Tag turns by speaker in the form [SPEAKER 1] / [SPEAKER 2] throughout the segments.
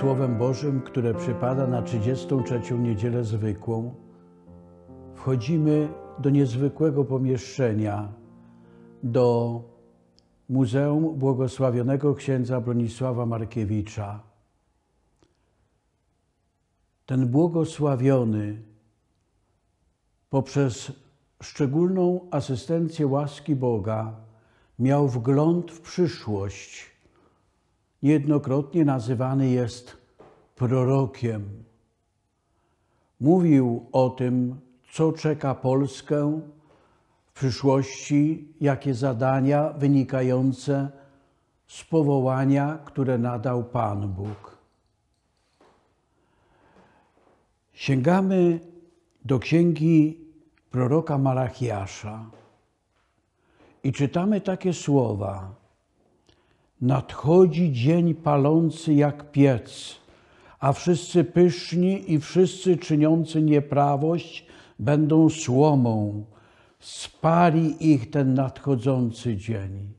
[SPEAKER 1] Słowem Bożym, które przypada na 33. Niedzielę Zwykłą, wchodzimy do niezwykłego pomieszczenia, do Muzeum Błogosławionego Księdza Bronisława Markiewicza. Ten błogosławiony poprzez szczególną asystencję łaski Boga miał wgląd w przyszłość niejednokrotnie nazywany jest prorokiem. Mówił o tym, co czeka Polskę w przyszłości, jakie zadania wynikające z powołania, które nadał Pan Bóg. Sięgamy do księgi proroka Malachiasza i czytamy takie słowa. Nadchodzi dzień palący jak piec, a wszyscy pyszni i wszyscy czyniący nieprawość będą słomą. Spali ich ten nadchodzący dzień.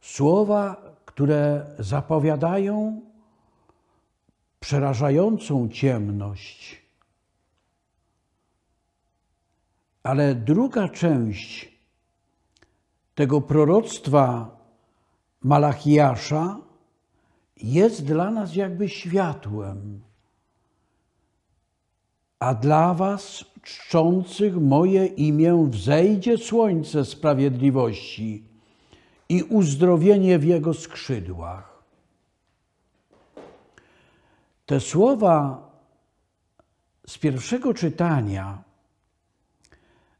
[SPEAKER 1] Słowa, które zapowiadają przerażającą ciemność. Ale druga część tego proroctwa Malachiasza jest dla nas jakby światłem, a dla was czczących moje imię wzejdzie słońce sprawiedliwości i uzdrowienie w jego skrzydłach. Te słowa z pierwszego czytania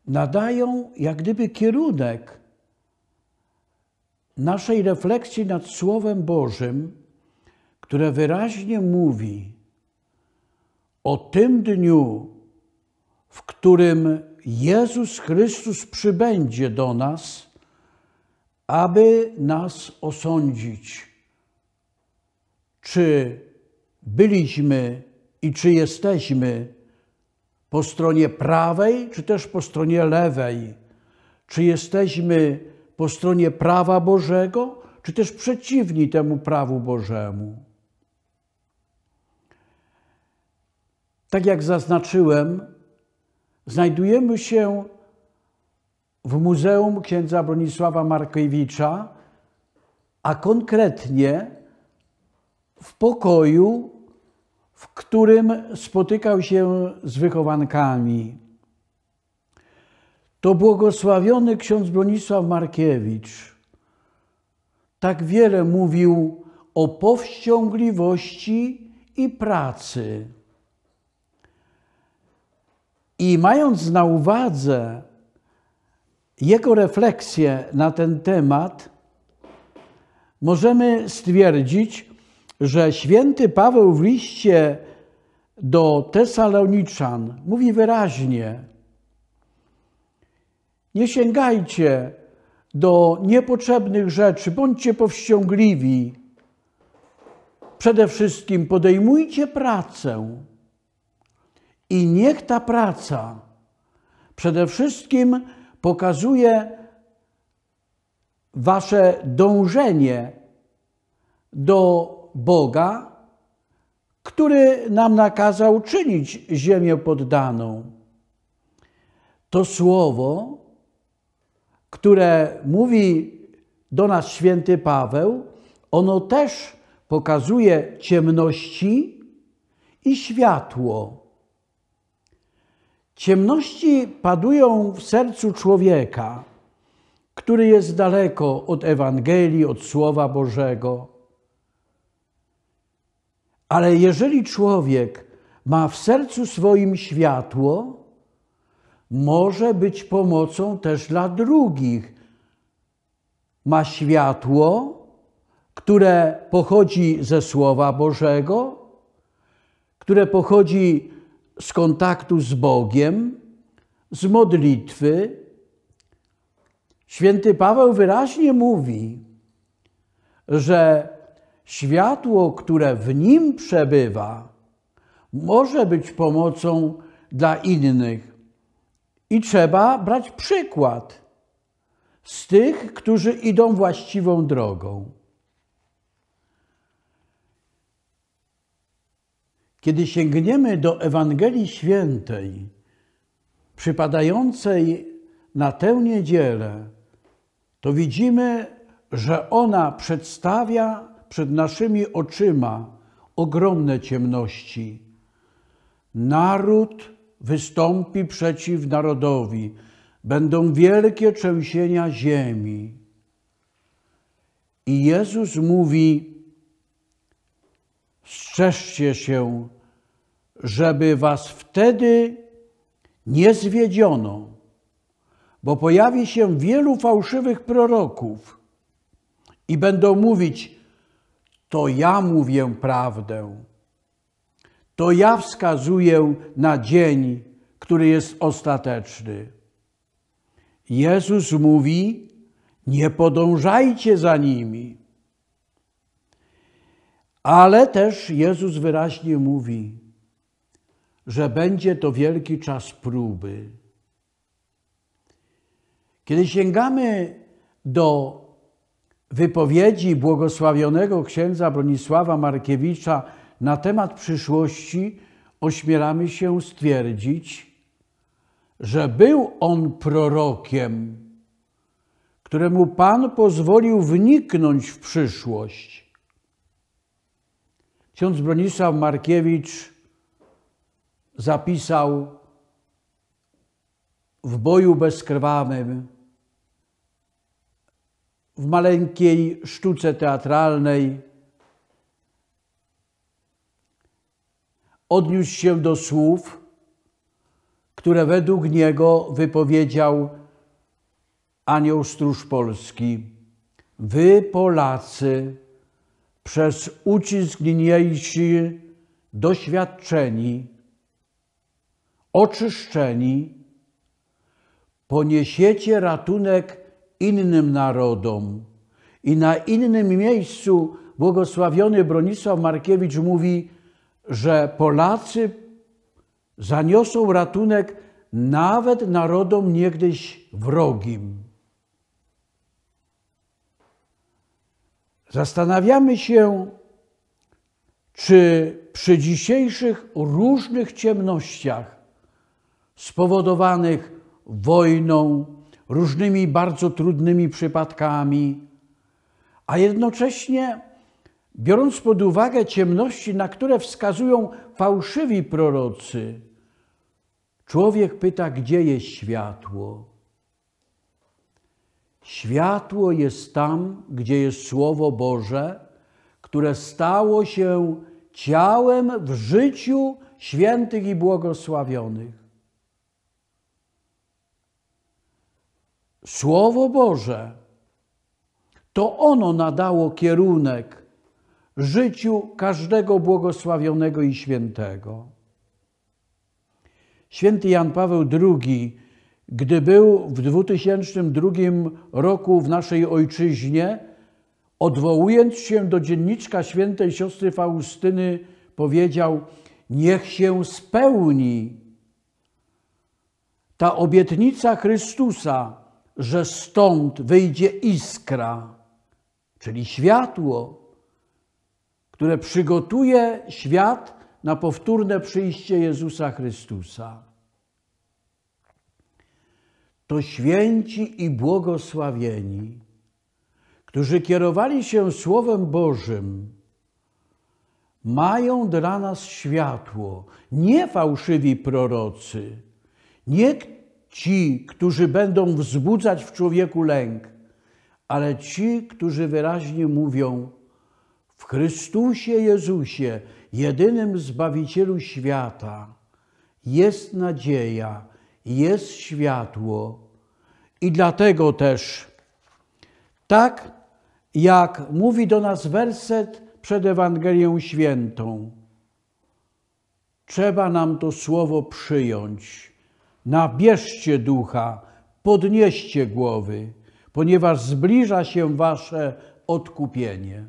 [SPEAKER 1] nadają jak gdyby kierunek naszej refleksji nad Słowem Bożym, które wyraźnie mówi o tym dniu, w którym Jezus Chrystus przybędzie do nas, aby nas osądzić, czy byliśmy i czy jesteśmy po stronie prawej, czy też po stronie lewej, czy jesteśmy po stronie prawa Bożego, czy też przeciwni temu prawu Bożemu. Tak jak zaznaczyłem, znajdujemy się w Muzeum księdza Bronisława Markiewicza, a konkretnie w pokoju, w którym spotykał się z wychowankami. To błogosławiony ksiądz Bronisław Markiewicz tak wiele mówił o powściągliwości i pracy. I mając na uwadze jego refleksję na ten temat, możemy stwierdzić, że święty Paweł w liście do Tesaloniczan mówi wyraźnie, nie sięgajcie do niepotrzebnych rzeczy, bądźcie powściągliwi. Przede wszystkim podejmujcie pracę i niech ta praca przede wszystkim pokazuje wasze dążenie do Boga, który nam nakazał czynić ziemię poddaną. To słowo które mówi do nas święty Paweł, ono też pokazuje ciemności i światło. Ciemności padują w sercu człowieka, który jest daleko od Ewangelii, od Słowa Bożego. Ale jeżeli człowiek ma w sercu swoim światło, może być pomocą też dla drugich. Ma światło, które pochodzi ze Słowa Bożego, które pochodzi z kontaktu z Bogiem, z modlitwy. Święty Paweł wyraźnie mówi, że światło, które w nim przebywa, może być pomocą dla innych. I trzeba brać przykład z tych, którzy idą właściwą drogą. Kiedy sięgniemy do Ewangelii Świętej, przypadającej na tę niedzielę, to widzimy, że ona przedstawia przed naszymi oczyma ogromne ciemności. Naród wystąpi przeciw narodowi. Będą wielkie trzęsienia ziemi. I Jezus mówi: Strzeżcie się, żeby was wtedy nie zwiedziono, bo pojawi się wielu fałszywych proroków i będą mówić: To ja mówię prawdę to ja wskazuję na dzień, który jest ostateczny. Jezus mówi: Nie podążajcie za nimi. Ale też Jezus wyraźnie mówi, że będzie to wielki czas próby. Kiedy sięgamy do wypowiedzi błogosławionego księdza Bronisława Markiewicza, na temat przyszłości ośmielamy się stwierdzić, że był on prorokiem, któremu Pan pozwolił wniknąć w przyszłość. Ksiądz Bronisław Markiewicz zapisał w boju bezkrwawym, w maleńkiej sztuce teatralnej odniósł się do słów, które według niego wypowiedział anioł stróż polski. Wy, Polacy, przez ucisk niniejszy doświadczeni, oczyszczeni, poniesiecie ratunek innym narodom. I na innym miejscu błogosławiony Bronisław Markiewicz mówi: że Polacy zaniosą ratunek nawet narodom niegdyś wrogim. Zastanawiamy się, czy przy dzisiejszych różnych ciemnościach spowodowanych wojną, różnymi bardzo trudnymi przypadkami, a jednocześnie Biorąc pod uwagę ciemności, na które wskazują fałszywi prorocy, człowiek pyta, gdzie jest światło. Światło jest tam, gdzie jest Słowo Boże, które stało się ciałem w życiu świętych i błogosławionych. Słowo Boże, to ono nadało kierunek życiu każdego błogosławionego i świętego. Święty Jan Paweł II, gdy był w 2002 roku w naszej ojczyźnie, odwołując się do dzienniczka świętej siostry Faustyny, powiedział: Niech się spełni ta obietnica Chrystusa, że stąd wyjdzie iskra, czyli światło które przygotuje świat na powtórne przyjście Jezusa Chrystusa. To święci i błogosławieni, którzy kierowali się Słowem Bożym, mają dla nas światło, nie fałszywi prorocy, nie ci, którzy będą wzbudzać w człowieku lęk, ale ci, którzy wyraźnie mówią, w Chrystusie Jezusie, jedynym Zbawicielu świata, jest nadzieja, jest światło. I dlatego też, tak jak mówi do nas werset przed Ewangelią Świętą, trzeba nam to słowo przyjąć. Nabierzcie ducha, podnieście głowy, ponieważ zbliża się wasze odkupienie.